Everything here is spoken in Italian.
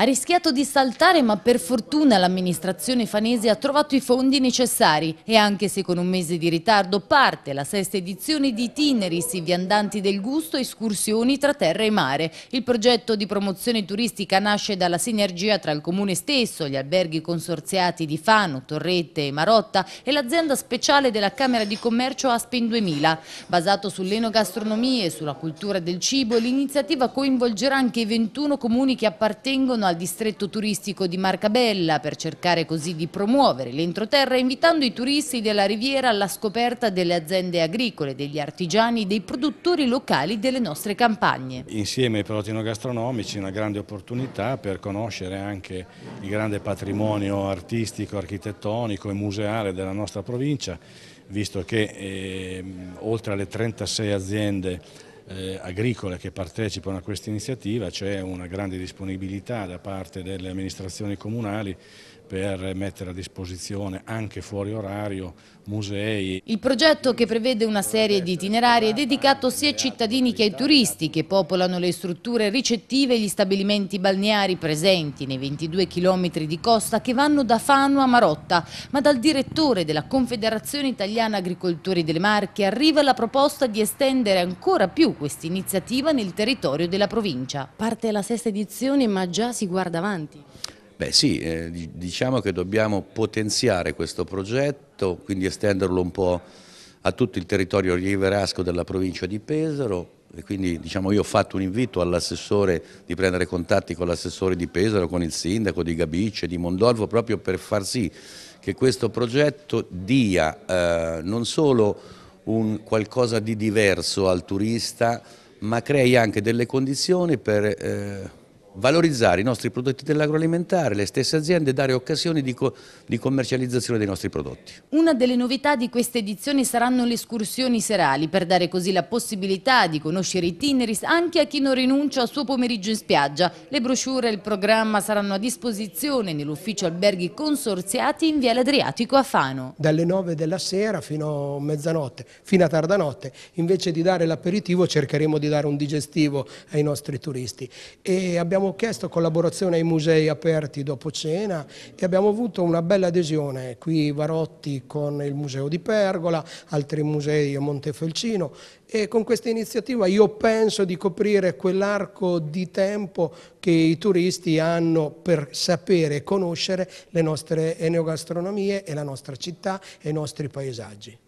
Ha rischiato di saltare ma per fortuna l'amministrazione fanese ha trovato i fondi necessari e anche se con un mese di ritardo parte la sesta edizione di Itineris, i viandanti del gusto, escursioni tra terra e mare. Il progetto di promozione turistica nasce dalla sinergia tra il comune stesso, gli alberghi consorziati di Fano, Torrette e Marotta e l'azienda speciale della Camera di Commercio Aspen 2000. Basato sull'enogastronomia e sulla cultura del cibo, l'iniziativa coinvolgerà anche i 21 comuni che appartengono al distretto turistico di Marcabella per cercare così di promuovere l'entroterra invitando i turisti della riviera alla scoperta delle aziende agricole, degli artigiani, dei produttori locali delle nostre campagne. Insieme ai prodotti gastronomici una grande opportunità per conoscere anche il grande patrimonio artistico, architettonico e museale della nostra provincia visto che eh, oltre alle 36 aziende eh, agricole che partecipano a questa iniziativa c'è una grande disponibilità da parte delle amministrazioni comunali per mettere a disposizione anche fuori orario musei. Il progetto che prevede una serie di itinerari è dedicato sia ai cittadini che ai turisti che popolano le strutture ricettive e gli stabilimenti balneari presenti nei 22 chilometri di costa che vanno da Fano a Marotta, ma dal direttore della Confederazione Italiana Agricoltori delle Marche arriva la proposta di estendere ancora più questa iniziativa nel territorio della provincia. Parte la sesta edizione ma già si guarda avanti. Beh sì, eh, diciamo che dobbiamo potenziare questo progetto, quindi estenderlo un po' a tutto il territorio riverasco della provincia di Pesaro e quindi diciamo, io ho fatto un invito all'assessore di prendere contatti con l'assessore di Pesaro, con il sindaco di Gabice, di Mondolfo, proprio per far sì che questo progetto dia eh, non solo un qualcosa di diverso al turista, ma crei anche delle condizioni per... Eh, valorizzare i nostri prodotti dell'agroalimentare, le stesse aziende, dare occasioni di, co di, commercializzazione dei nostri prodotti. Una delle novità di questa edizione saranno le escursioni serali, per dare così la possibilità di conoscere i tineris anche a chi non rinuncia al suo pomeriggio in spiaggia. Le brochure e il programma saranno a disposizione nell'ufficio alberghi consorziati in Viale Adriatico a Fano. Dalle 9 della sera fino a mezzanotte, fino a tardanotte, invece di dare l'aperitivo cercheremo di dare un digestivo ai nostri turisti. E abbiamo abbiamo chiesto collaborazione ai musei aperti dopo cena e abbiamo avuto una bella adesione qui Varotti con il museo di Pergola, altri musei a Montefelcino e con questa iniziativa io penso di coprire quell'arco di tempo che i turisti hanno per sapere e conoscere le nostre eneogastronomie e la nostra città e i nostri paesaggi.